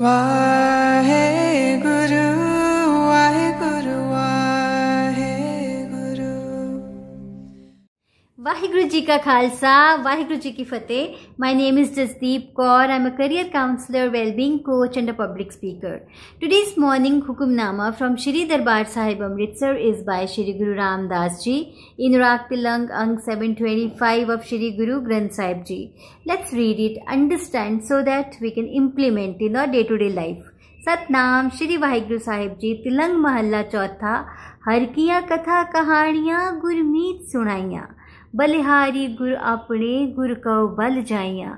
वाहे गुरु वाहिगुरु जी का खालसा वाहिगुरु जी की फतेह my name is Jasdeep Kaur I am a career counsellor wellbeing coach and a public speaker today's morning Hukamnama from Shri Darbar Sahib Amritsar is by Shri Guru Ramdas जी इन राग तिलंग अंग five of Shri Guru Granth Sahib ji let's read it understand so that we can implement in our day to day life Satnam Shri Waheguru Sahib ji Tilang महल्ला चौथा हर किया कथा कहानियाँ गुरमीत सुनाइयाँ ਬਲਿਹਾਰੀ ਗੁਰ ਆਪਣੇ ਗੁਰ ਕਉ ਬਲ ਜਾਈਆਂ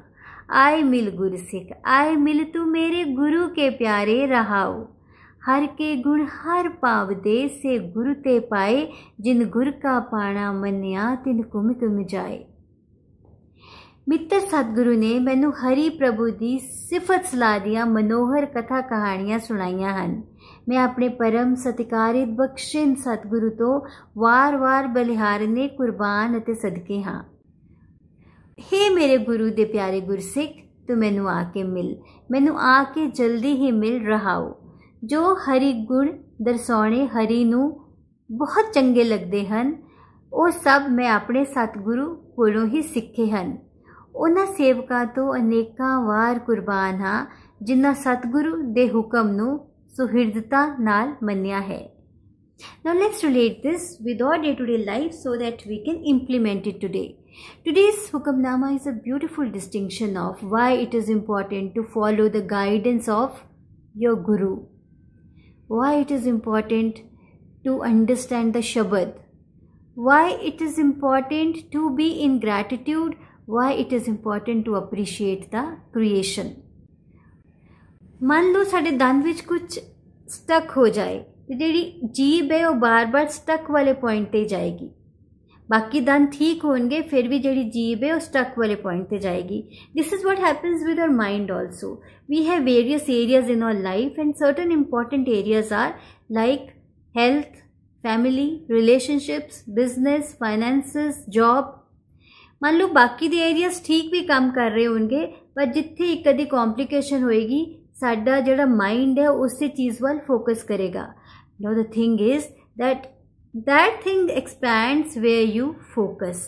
ਆਏ ਮਿਲ ਗੁਰ ਸਿੱਖ ਆਏ ਮਿਲ ਤੂੰ ਮੇਰੇ ਗੁਰੂ ਕੇ ਪਿਆਰੇ ਰਹਾਉ ਹਰ ਕੇ ਗੁਣ ਹਰ ਪਾਵ ਦੇ ਸੇ ਗੁਰੂ ਤੇ ਪਾਏ ਜਿਨ ਗੁਰ ਕਾ ਪਾਣਾ ਮੰਨਿਆ ਤਿਨ ਕੁਮ ਤੁਮ ਜਾਏ ਮਿੱਤਰ ਸਤਿਗੁਰੂ ਨੇ ਮੈਨੂੰ ਹਰੀ ਪ੍ਰਭੂ ਦੀ ਸਿਫਤ ਸਲਾਹ ਦੀਆਂ ਮਨੋਹਰ ਕਥਾ ਕਹਾਣੀਆਂ ਸੁਣਾਈਆਂ ਹਨ ਮੈਂ ਆਪਣੇ ਪਰਮ ਸਤਿਕਾਰਿਤ ਬਖਸ਼ਿੰ ਸਤਿਗੁਰੂ ਤੋਂ ਵਾਰ-ਵਾਰ ਬਲਿਹਾਰਨੇ ਕੁਰਬਾਨ ਅਤੇ ਸਦਕੇ ਹਾਂ हे ਮੇਰੇ ਗੁਰੂ ਦੇ ਪਿਆਰੇ ਗੁਰਸਿੱਖ ਤੂੰ ਮੈਨੂੰ ਆ ਕੇ ਮਿਲ ਮੈਨੂੰ ਆ ਕੇ ਜਲਦੀ ਹੀ ਮਿਲ ਰਹਾਓ ਜੋ ਹਰੀ ਗੁਣ ਦਰਸਾਉਣੇ ਹਰੀ ਨੂੰ ਬਹੁਤ ਚੰਗੇ ਲੱਗਦੇ ਹਨ ਉਹ ਸਭ ਮੈਂ ਆਪਣੇ ਸਤਿਗੁਰੂ ਕੋਲੋਂ ਹੀ ਸਿੱਖੇ ਹਨ ਉਹਨਾਂ ਸੇਵਕਾਂ ਤੋਂ ਅਨੇਕਾਂ ਵਾਰ ਕੁਰਬਾਨ ਹਾਂ ਜਿਨ੍ਹਾਂ ਸਤਿਗੁਰੂ ਦੇ ਹੁਕਮ ਨੂੰ So, ਸੁਹਿਰਦਤਾ ਨਾਲ manya hai. Now let's relate this with our day-to-day -day life so that we can implement it today. Today's Hukamnama is a beautiful distinction of why it is important to follow the guidance of your Guru. Why it is important to understand the Shabad. Why it is important to be in gratitude. Why it is important to appreciate the creation. ਮੰਨ ਲਓ ਸਾਡੇ ਦੰਦ ਵਿੱਚ ਕੁਝ stuck ਹੋ ਜਾਏ ਤੇ ਜਿਹੜੀ ਜੀਬ ਹੈ ਉਹ ਬਾਰ-ਬਾਰ ਸਟਕ ਵਾਲੇ ਪੁਆਇੰਟ ਤੇ ਜਾਏਗੀ ਬਾਕੀ ਦੰਦ ਠੀਕ ਹੋਣਗੇ ਫਿਰ ਵੀ ਜਿਹੜੀ ਜੀਬ ਹੈ ਉਹ ਸਟਕ ਵਾਲੇ ਪੁਆਇੰਟ ਤੇ ਜਾਏਗੀ this is what happens with our mind also we have various areas in our life and certain important areas are like health family relationships business finances job ਮੰਨ ਲਓ ਬਾਕੀ ਦੇ ਏਰੀਆਜ਼ ਠੀਕ ਵੀ ਕੰਮ ਕਰ ਰਹੇ ਹੋਣਗੇ ਪਰ ਜਿੱਥੇ ਇੱਕ ਅਦੀ ਕੰਪਲਿਕੇਸ਼ਨ ਹੋਏਗੀ ਸਾਡਾ ਜਿਹੜਾ ਮਾਈਂਡ ਹੈ ਉਸੇ ਚੀਜ਼ ਵੱਲ ਫੋਕਸ ਕਰੇਗਾ no the thing is that that thing expands where you focus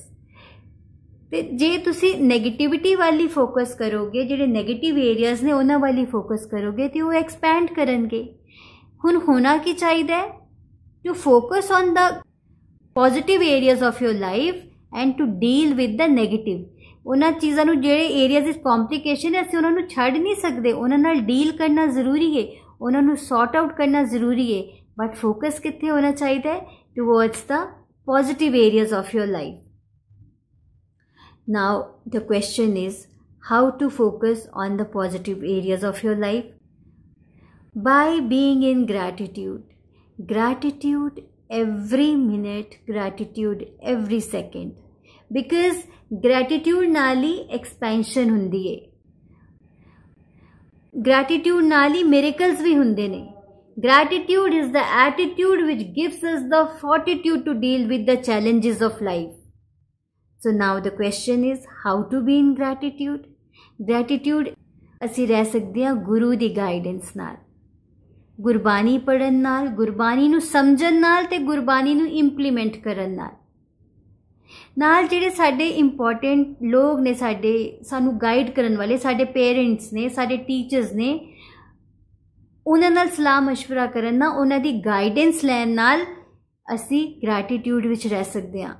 ਤੇ ਜੇ ਤੁਸੀਂ 네ਗੇਟਿਵਿਟੀ ਵਾਲੀ ਫੋਕਸ ਕਰੋਗੇ ਜਿਹੜੇ 네ਗੇਟਿਵ ਏਰੀਆਜ਼ ਨੇ ਉਹਨਾਂ ਵਾਲੀ ਫੋਕਸ ਕਰੋਗੇ ਤੇ ਉਹ ਐਕਸਪੈਂਡ ਕਰਨਗੇ ਹੁਣ ਹੋਣਾ ਕੀ ਚਾਹੀਦਾ ਹੈ to focus on the positive areas of your life and to deal with the negative ਉਹਨਾਂ ਚੀਜ਼ਾਂ ਨੂੰ ਜਿਹੜੇ ਏਰੀਆਜ਼ ਇਸ ਕੰਪਲਿਕੇਸ਼ਨ ਹੈ ਅਸੀਂ ਉਹਨਾਂ ਨੂੰ ਛੱਡ ਨਹੀਂ ਸਕਦੇ ਉਹਨਾਂ ਨਾਲ ਡੀਲ ਕਰਨਾ ਜ਼ਰੂਰੀ ਹੈ ਉਹਨਾਂ ਨੂੰ ਸੌਟ ਆਊਟ ਕਰਨਾ ਜ਼ਰੂਰੀ ਹੈ ਬਟ ਫੋਕਸ ਕਿੱਥੇ ਹੋਣਾ ਚਾਹੀਦਾ ਹੈ towards the positive areas of your life now the question is how to focus on the positive areas of your life by being in gratitude gratitude every minute gratitude every second because gratitude ਨਾਲ ਹੀ expansion ਹੁੰਦੀ ਏ gratitude ਨਾਲ ਹੀ ਮਿਰੇਕਲਸ ਵੀ ਹੁੰਦੇ ਨੇ gratitude is the attitude which gives us the fortitude to deal with the challenges of life so now the question is how to be in gratitude gratitude ਅਸੀਂ ਰਹਿ ਸਕਦੇ ਹਾਂ ਗੁਰੂ ਦੀ ਗਾਈਡੈਂਸ ਨਾਲ ਗੁਰਬਾਣੀ ਪੜਨ ਨਾਲ ਗੁਰਬਾਣੀ ਨੂੰ ਸਮਝਣ ਨਾਲ ਤੇ ਗੁਰਬਾਣੀ ਨੂੰ ਇੰਪਲੀਮੈਂਟ ਕਰਨ ਨਾਲ ਨਾਲ ਜਿਹੜੇ ਸਾਡੇ ਇੰਪੋਰਟੈਂਟ ਲੋਕ ਨੇ ਸਾਡੇ ਸਾਨੂੰ ਗਾਈਡ ਕਰਨ ਵਾਲੇ ਸਾਡੇ ਪੇਰੈਂਟਸ ਨੇ ਸਾਡੇ ਟੀਚਰਸ ਨੇ ਉਹਨਾਂ ਨਾਲ ਸਲਾਹ مشورہ ਕਰਨ ਨਾਲ ਉਹਨਾਂ ਦੀ ਗਾਈਡੈਂਸ ਲੈਣ ਨਾਲ ਅਸੀਂ ਗ੍ਰੈਟੀਟਿਊਡ ਵਿੱਚ ਰਹਿ ਸਕਦੇ ਹਾਂ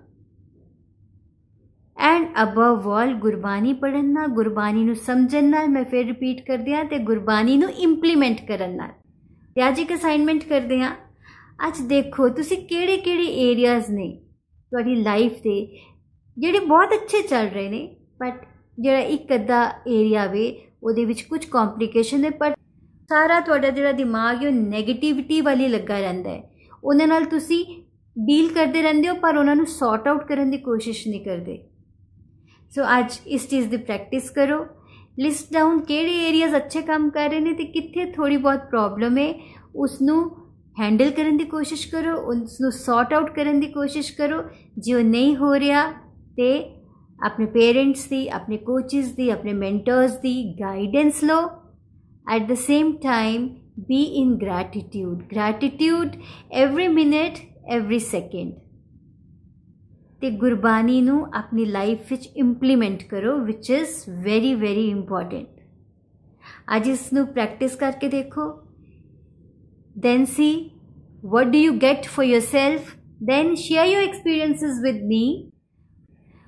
ਐਂਡ ਅਬਵ ਆਲ ਗੁਰਬਾਣੀ ਪੜਨ ਨਾਲ ਗੁਰਬਾਣੀ ਨੂੰ ਸਮਝਣ ਨਾਲ ਮੈਂ ਫਿਰ ਰਿਪੀਟ ਕਰਦੇ ਹਾਂ ਤੇ ਗੁਰਬਾਣੀ ਨੂੰ ਇੰਪਲੀਮੈਂਟ ਕਰਨ ਨਾਲ ਤੇ ਅੱਜ ਇੱਕ ਅਸਾਈਨਮੈਂਟ ਕਰਦੇ ਹਾਂ ਅੱਜ ਦੇਖੋ ਤੁਸੀਂ ਕਿਹੜੇ ਕਿਹੜੇ ਏਰੀਆਜ਼ ਨੇ ਤੁਹਾਡੀ ਲਾਈਫ ਦੇ ਜਿਹੜੇ ਬਹੁਤ ਅੱਛੇ ਚੱਲ ਰਹੇ ਨੇ ਬਟ ਜਿਹੜਾ ਇੱਕ ਅੱਧਾ ਏਰੀਆ ਵੇ ਉਹਦੇ ਵਿੱਚ ਕੁਝ ਕੰਪਲਿਕੇਸ਼ਨ ਨੇ ਪਰ ਸਾਰਾ ਤੁਹਾਡਾ ਜਿਹੜਾ ਦਿਮਾਗ ਉਹ 네ਗੇਟਿਵਿਟੀ ਵਾਲੀ ਲੱਗਾ ਰਹਿੰਦਾ ਹੈ ਉਹਨਾਂ ਨਾਲ ਤੁਸੀਂ ਡੀਲ ਕਰਦੇ ਰਹਿੰਦੇ ਹੋ ਪਰ ਉਹਨਾਂ ਨੂੰ ਸੌਰਟ ਆਊਟ ਕਰਨ ਦੀ ਕੋਸ਼ਿਸ਼ ਨਹੀਂ ਕਰਦੇ ਸੋ ਅੱਜ ਇਸ ਚੀਜ਼ ਦੀ ਪ੍ਰੈਕਟਿਸ ਕਰੋ ਲਿਸਟ ਡਾਊਨ ਕਿਹੜੇ ਏਰੀਆਜ਼ ਅੱਛੇ ਕੰਮ ਕਰ ਰਹੇ ਨੇ ਤੇ ਕਿੱਥੇ ਥੋੜੀ ਬਹੁਤ ਪ੍ਰੋਬਲਮ ਹੈ ਉਸ ਨੂੰ ਹੈਂਡਲ ਕਰਨ ਦੀ ਕੋਸ਼ਿਸ਼ ਕਰੋ ਉਸ ਨੂੰ ਸੌਟ ਆਊਟ ਕਰਨ ਦੀ ਕੋਸ਼ਿਸ਼ ਕਰੋ ਜੇ ਉਹ ਨਹੀਂ ਹੋ ਰਿਹਾ ਤੇ ਆਪਣੇ ਪੇਰੈਂਟਸ ਦੀ ਆਪਣੇ ਕੋਚਸ ਦੀ ਆਪਣੇ ਮੈਂਟਰਸ ਦੀ ਗਾਈਡੈਂਸ ਲਓ at the same time be in gratitude gratitude every minute every second ਤੇ ਗੁਰਬਾਣੀ ਨੂੰ ਆਪਣੀ ਲਾਈਫ ਵਿੱਚ ਇੰਪਲੀਮੈਂਟ ਕਰੋ which is very very important ਅੱਜ ਇਸ ਨੂੰ ਪ੍ਰੈਕਟਿਸ ਕਰਕੇ ਦੇਖੋ Then see what do you get for yourself. Then share your experiences with me.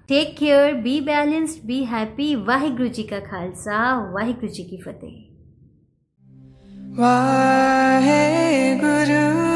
Take care, be balanced, be happy. Vaheguru Ji ka Khalsa, Vaheguru Ji ki Fateh. Vaheguru